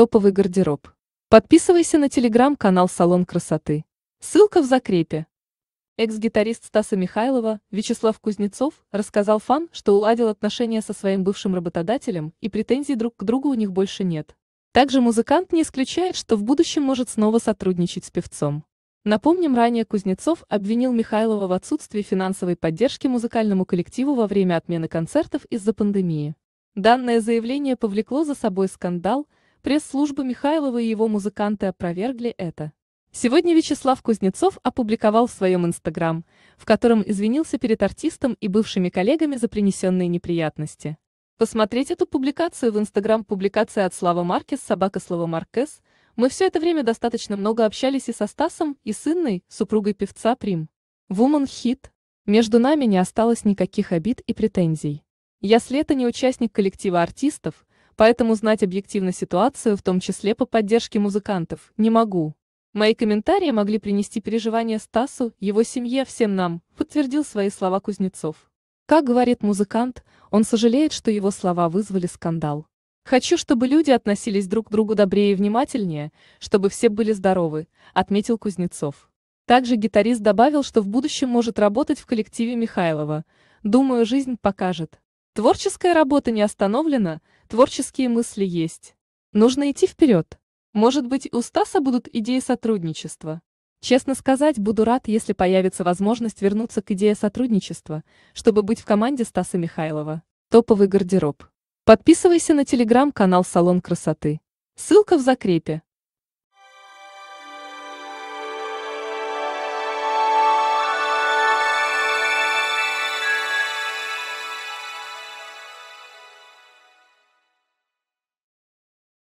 Топовый гардероб. Подписывайся на телеграм-канал «Салон красоты». Ссылка в закрепе. Экс-гитарист Стаса Михайлова Вячеслав Кузнецов рассказал фан, что уладил отношения со своим бывшим работодателем и претензий друг к другу у них больше нет. Также музыкант не исключает, что в будущем может снова сотрудничать с певцом. Напомним, ранее Кузнецов обвинил Михайлова в отсутствии финансовой поддержки музыкальному коллективу во время отмены концертов из-за пандемии. Данное заявление повлекло за собой скандал – Пресс-служба Михайлова и его музыканты опровергли это. Сегодня Вячеслав Кузнецов опубликовал в своем Инстаграм, в котором извинился перед артистом и бывшими коллегами за принесенные неприятности. Посмотреть эту публикацию в Инстаграм публикация от Слава Маркес, собака Слава Маркес. Мы все это время достаточно много общались и со Стасом, и с Инной, супругой певца Прим. Вумен хит. Между нами не осталось никаких обид и претензий. Я с лета не участник коллектива артистов, поэтому знать объективно ситуацию, в том числе по поддержке музыкантов, не могу. Мои комментарии могли принести переживания Стасу, его семье, всем нам, подтвердил свои слова Кузнецов. Как говорит музыкант, он сожалеет, что его слова вызвали скандал. «Хочу, чтобы люди относились друг к другу добрее и внимательнее, чтобы все были здоровы», — отметил Кузнецов. Также гитарист добавил, что в будущем может работать в коллективе Михайлова. «Думаю, жизнь покажет». Творческая работа не остановлена, творческие мысли есть. Нужно идти вперед. Может быть, у Стаса будут идеи сотрудничества. Честно сказать, буду рад, если появится возможность вернуться к идее сотрудничества, чтобы быть в команде Стаса Михайлова. Топовый гардероб. Подписывайся на телеграм-канал «Салон красоты». Ссылка в закрепе.